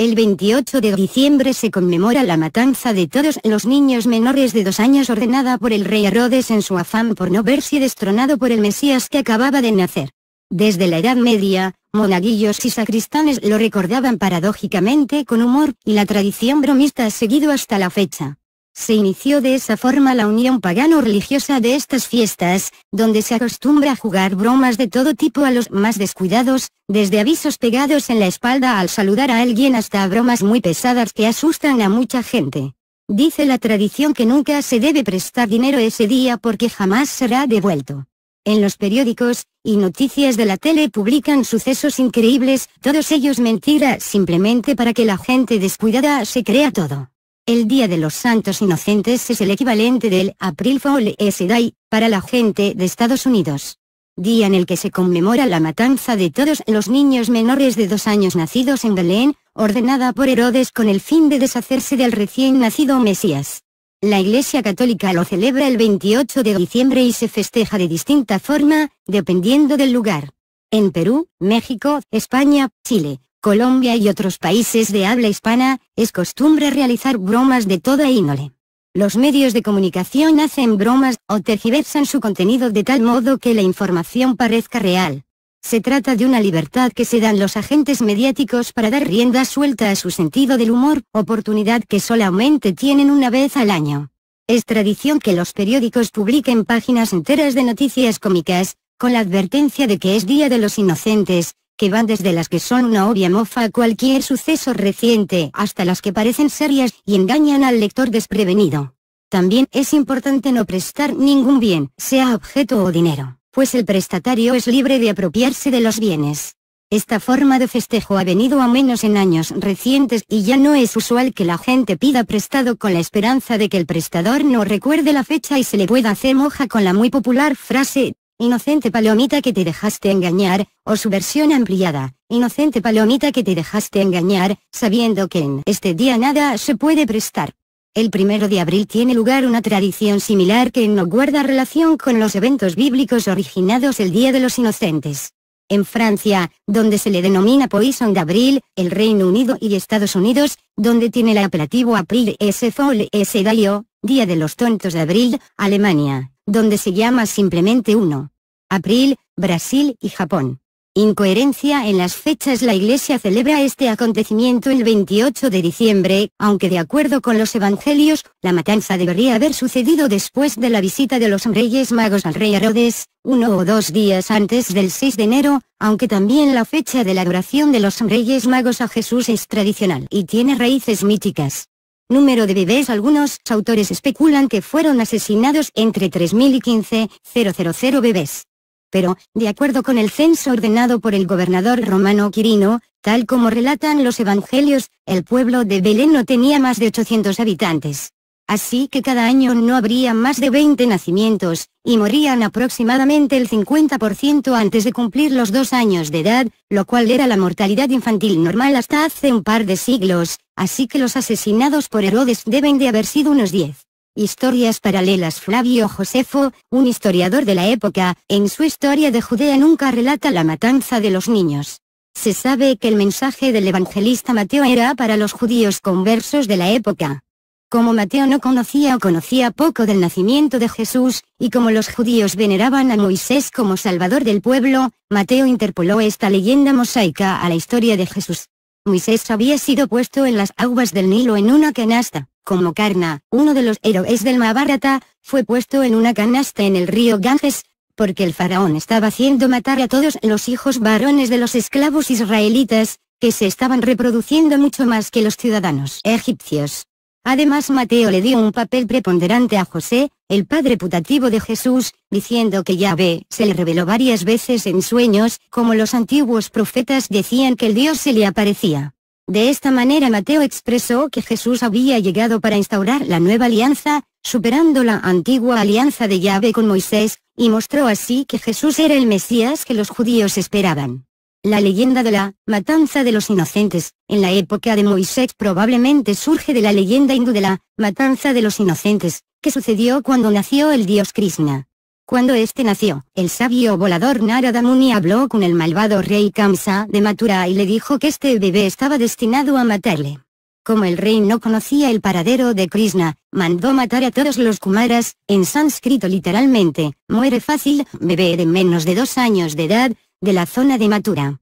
El 28 de diciembre se conmemora la matanza de todos los niños menores de dos años ordenada por el rey Herodes en su afán por no verse destronado por el Mesías que acababa de nacer. Desde la Edad Media, monaguillos y sacristanes lo recordaban paradójicamente con humor, y la tradición bromista ha seguido hasta la fecha. Se inició de esa forma la unión pagano-religiosa de estas fiestas, donde se acostumbra a jugar bromas de todo tipo a los más descuidados, desde avisos pegados en la espalda al saludar a alguien hasta bromas muy pesadas que asustan a mucha gente. Dice la tradición que nunca se debe prestar dinero ese día porque jamás será devuelto. En los periódicos, y noticias de la tele publican sucesos increíbles, todos ellos mentiras simplemente para que la gente descuidada se crea todo. El Día de los Santos Inocentes es el equivalente del April Fool's Day, para la gente de Estados Unidos. Día en el que se conmemora la matanza de todos los niños menores de dos años nacidos en Belén, ordenada por Herodes con el fin de deshacerse del recién nacido Mesías. La Iglesia Católica lo celebra el 28 de diciembre y se festeja de distinta forma, dependiendo del lugar. En Perú, México, España, Chile, Colombia y otros países de habla hispana, es costumbre realizar bromas de toda índole. Los medios de comunicación hacen bromas o tergiversan su contenido de tal modo que la información parezca real. Se trata de una libertad que se dan los agentes mediáticos para dar rienda suelta a su sentido del humor, oportunidad que solamente tienen una vez al año. Es tradición que los periódicos publiquen páginas enteras de noticias cómicas, con la advertencia de que es Día de los Inocentes, que van desde las que son una obvia mofa a cualquier suceso reciente hasta las que parecen serias y engañan al lector desprevenido. También es importante no prestar ningún bien, sea objeto o dinero, pues el prestatario es libre de apropiarse de los bienes. Esta forma de festejo ha venido a menos en años recientes y ya no es usual que la gente pida prestado con la esperanza de que el prestador no recuerde la fecha y se le pueda hacer moja con la muy popular frase, inocente palomita que te dejaste engañar, o su versión ampliada, inocente palomita que te dejaste engañar, sabiendo que en este día nada se puede prestar. El primero de abril tiene lugar una tradición similar que no guarda relación con los eventos bíblicos originados el Día de los Inocentes. En Francia, donde se le denomina de Abril, el Reino Unido y Estados Unidos, donde tiene el apelativo April S. fol S. Dalio, Día de los Tontos de Abril, Alemania, donde se llama simplemente uno. Abril, Brasil y Japón. Incoherencia en las fechas La Iglesia celebra este acontecimiento el 28 de diciembre, aunque de acuerdo con los evangelios, la matanza debería haber sucedido después de la visita de los Reyes Magos al rey Herodes, uno o dos días antes del 6 de enero, aunque también la fecha de la adoración de los Reyes Magos a Jesús es tradicional y tiene raíces míticas número de bebés. Algunos autores especulan que fueron asesinados entre 3.000 y 15.000 bebés. Pero, de acuerdo con el censo ordenado por el gobernador romano Quirino, tal como relatan los evangelios, el pueblo de Belén no tenía más de 800 habitantes así que cada año no habría más de 20 nacimientos, y morían aproximadamente el 50% antes de cumplir los dos años de edad, lo cual era la mortalidad infantil normal hasta hace un par de siglos, así que los asesinados por Herodes deben de haber sido unos 10. Historias paralelas Flavio Josefo, un historiador de la época, en su Historia de Judea nunca relata la matanza de los niños. Se sabe que el mensaje del evangelista Mateo era para los judíos conversos de la época. Como Mateo no conocía o conocía poco del nacimiento de Jesús, y como los judíos veneraban a Moisés como salvador del pueblo, Mateo interpoló esta leyenda mosaica a la historia de Jesús. Moisés había sido puesto en las aguas del Nilo en una canasta, como Karna, uno de los héroes del Mahabharata, fue puesto en una canasta en el río Ganges, porque el faraón estaba haciendo matar a todos los hijos varones de los esclavos israelitas, que se estaban reproduciendo mucho más que los ciudadanos egipcios. Además Mateo le dio un papel preponderante a José, el padre putativo de Jesús, diciendo que Yahvé se le reveló varias veces en sueños, como los antiguos profetas decían que el Dios se le aparecía. De esta manera Mateo expresó que Jesús había llegado para instaurar la nueva alianza, superando la antigua alianza de Yahvé con Moisés, y mostró así que Jesús era el Mesías que los judíos esperaban. La leyenda de la matanza de los inocentes, en la época de Moisés probablemente surge de la leyenda hindú de la matanza de los inocentes, que sucedió cuando nació el dios Krishna. Cuando este nació, el sabio volador Narada Muni habló con el malvado rey Kamsa de Mathura y le dijo que este bebé estaba destinado a matarle. Como el rey no conocía el paradero de Krishna, mandó matar a todos los Kumaras, en sánscrito literalmente, muere fácil, bebé de menos de dos años de edad, de la zona de Matura.